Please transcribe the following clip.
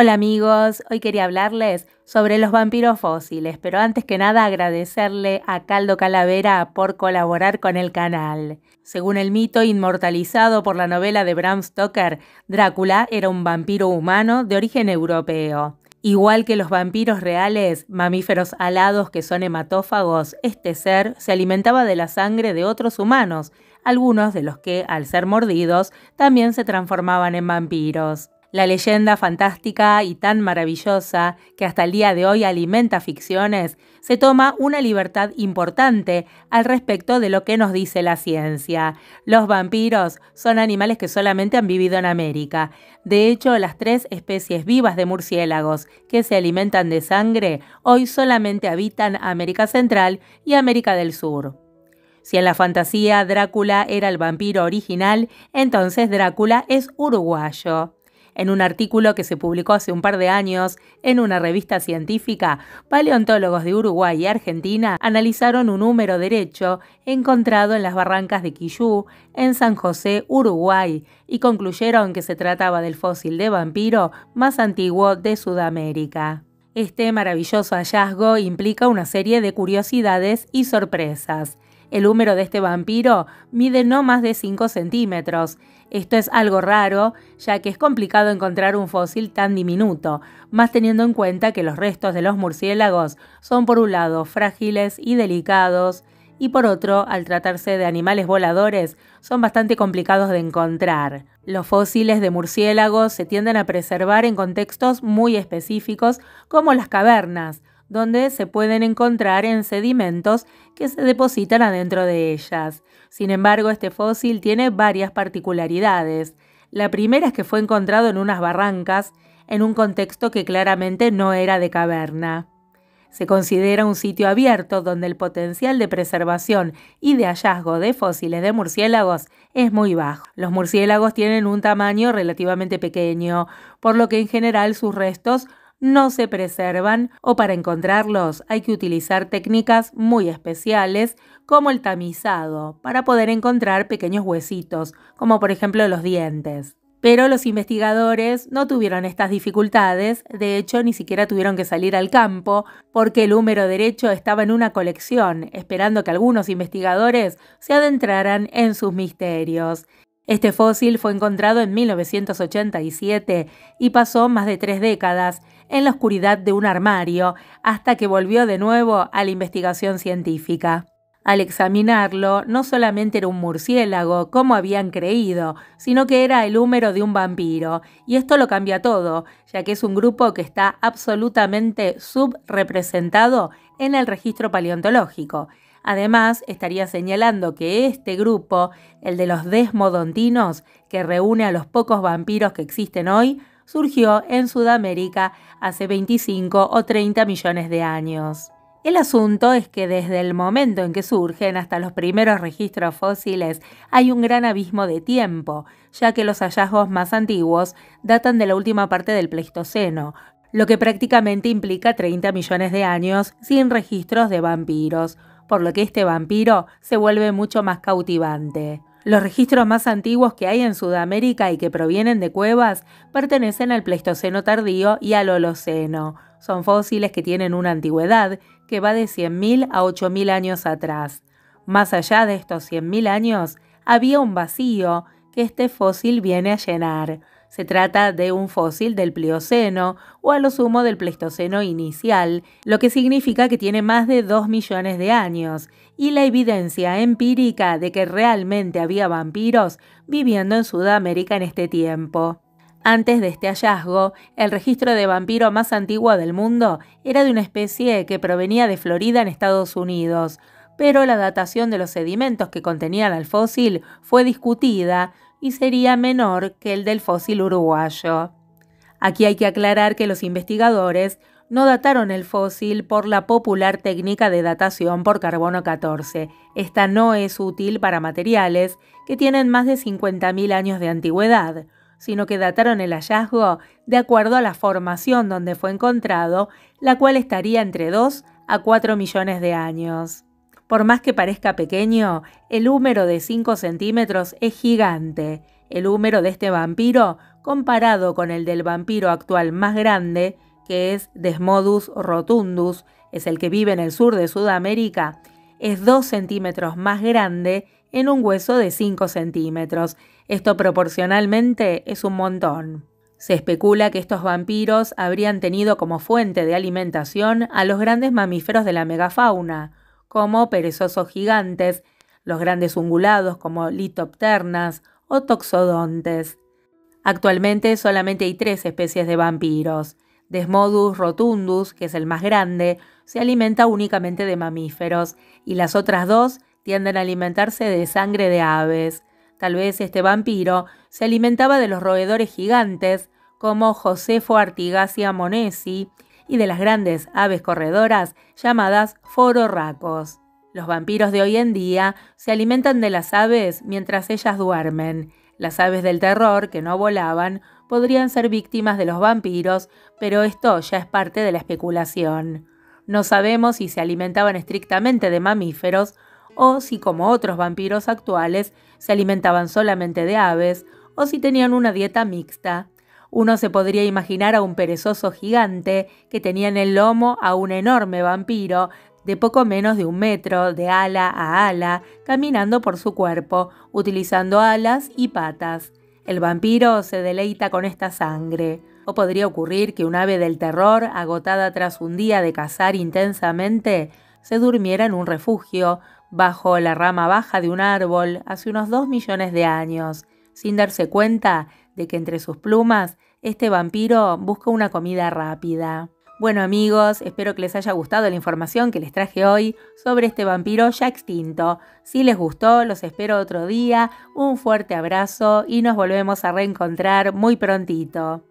Hola amigos, hoy quería hablarles sobre los vampiros fósiles, pero antes que nada agradecerle a Caldo Calavera por colaborar con el canal. Según el mito inmortalizado por la novela de Bram Stoker, Drácula era un vampiro humano de origen europeo. Igual que los vampiros reales, mamíferos alados que son hematófagos, este ser se alimentaba de la sangre de otros humanos, algunos de los que, al ser mordidos, también se transformaban en vampiros la leyenda fantástica y tan maravillosa que hasta el día de hoy alimenta ficciones, se toma una libertad importante al respecto de lo que nos dice la ciencia. Los vampiros son animales que solamente han vivido en América. De hecho, las tres especies vivas de murciélagos que se alimentan de sangre hoy solamente habitan América Central y América del Sur. Si en la fantasía Drácula era el vampiro original, entonces Drácula es uruguayo. En un artículo que se publicó hace un par de años en una revista científica, paleontólogos de Uruguay y Argentina analizaron un número derecho encontrado en las barrancas de Quillú, en San José, Uruguay, y concluyeron que se trataba del fósil de vampiro más antiguo de Sudamérica. Este maravilloso hallazgo implica una serie de curiosidades y sorpresas. El húmero de este vampiro mide no más de 5 centímetros. Esto es algo raro, ya que es complicado encontrar un fósil tan diminuto, más teniendo en cuenta que los restos de los murciélagos son por un lado frágiles y delicados, y por otro, al tratarse de animales voladores, son bastante complicados de encontrar. Los fósiles de murciélagos se tienden a preservar en contextos muy específicos como las cavernas, donde se pueden encontrar en sedimentos que se depositan adentro de ellas. Sin embargo, este fósil tiene varias particularidades. La primera es que fue encontrado en unas barrancas, en un contexto que claramente no era de caverna. Se considera un sitio abierto donde el potencial de preservación y de hallazgo de fósiles de murciélagos es muy bajo. Los murciélagos tienen un tamaño relativamente pequeño, por lo que en general sus restos no se preservan o para encontrarlos hay que utilizar técnicas muy especiales como el tamizado para poder encontrar pequeños huesitos, como por ejemplo los dientes. Pero los investigadores no tuvieron estas dificultades, de hecho ni siquiera tuvieron que salir al campo porque el húmero derecho estaba en una colección, esperando que algunos investigadores se adentraran en sus misterios. Este fósil fue encontrado en 1987 y pasó más de tres décadas en la oscuridad de un armario hasta que volvió de nuevo a la investigación científica. Al examinarlo, no solamente era un murciélago, como habían creído, sino que era el húmero de un vampiro, y esto lo cambia todo, ya que es un grupo que está absolutamente subrepresentado en el registro paleontológico. Además, estaría señalando que este grupo, el de los desmodontinos, que reúne a los pocos vampiros que existen hoy, surgió en Sudamérica hace 25 o 30 millones de años. El asunto es que desde el momento en que surgen hasta los primeros registros fósiles hay un gran abismo de tiempo, ya que los hallazgos más antiguos datan de la última parte del Pleistoceno, lo que prácticamente implica 30 millones de años sin registros de vampiros, por lo que este vampiro se vuelve mucho más cautivante. Los registros más antiguos que hay en Sudamérica y que provienen de cuevas pertenecen al Pleistoceno tardío y al Holoceno. Son fósiles que tienen una antigüedad que va de 100.000 a 8.000 años atrás. Más allá de estos 100.000 años, había un vacío que este fósil viene a llenar. Se trata de un fósil del Plioceno o a lo sumo del Pleistoceno inicial, lo que significa que tiene más de 2 millones de años, y la evidencia empírica de que realmente había vampiros viviendo en Sudamérica en este tiempo. Antes de este hallazgo, el registro de vampiro más antiguo del mundo era de una especie que provenía de Florida en Estados Unidos, pero la datación de los sedimentos que contenían al fósil fue discutida, y sería menor que el del fósil uruguayo. Aquí hay que aclarar que los investigadores no dataron el fósil por la popular técnica de datación por carbono 14. Esta no es útil para materiales que tienen más de 50.000 años de antigüedad, sino que dataron el hallazgo de acuerdo a la formación donde fue encontrado, la cual estaría entre 2 a 4 millones de años. Por más que parezca pequeño, el húmero de 5 centímetros es gigante. El húmero de este vampiro, comparado con el del vampiro actual más grande, que es Desmodus rotundus, es el que vive en el sur de Sudamérica, es 2 centímetros más grande en un hueso de 5 centímetros. Esto proporcionalmente es un montón. Se especula que estos vampiros habrían tenido como fuente de alimentación a los grandes mamíferos de la megafauna, como perezosos gigantes, los grandes ungulados como litopternas o toxodontes. Actualmente solamente hay tres especies de vampiros. Desmodus rotundus, que es el más grande, se alimenta únicamente de mamíferos y las otras dos tienden a alimentarse de sangre de aves. Tal vez este vampiro se alimentaba de los roedores gigantes como Josefo artigasia Monesi y de las grandes aves corredoras llamadas fororracos. Los vampiros de hoy en día se alimentan de las aves mientras ellas duermen. Las aves del terror, que no volaban, podrían ser víctimas de los vampiros, pero esto ya es parte de la especulación. No sabemos si se alimentaban estrictamente de mamíferos o si, como otros vampiros actuales, se alimentaban solamente de aves o si tenían una dieta mixta, uno se podría imaginar a un perezoso gigante que tenía en el lomo a un enorme vampiro de poco menos de un metro, de ala a ala, caminando por su cuerpo, utilizando alas y patas. El vampiro se deleita con esta sangre. O podría ocurrir que un ave del terror, agotada tras un día de cazar intensamente, se durmiera en un refugio, bajo la rama baja de un árbol, hace unos dos millones de años, sin darse cuenta de que entre sus plumas este vampiro busca una comida rápida. Bueno amigos, espero que les haya gustado la información que les traje hoy sobre este vampiro ya extinto. Si les gustó, los espero otro día, un fuerte abrazo y nos volvemos a reencontrar muy prontito.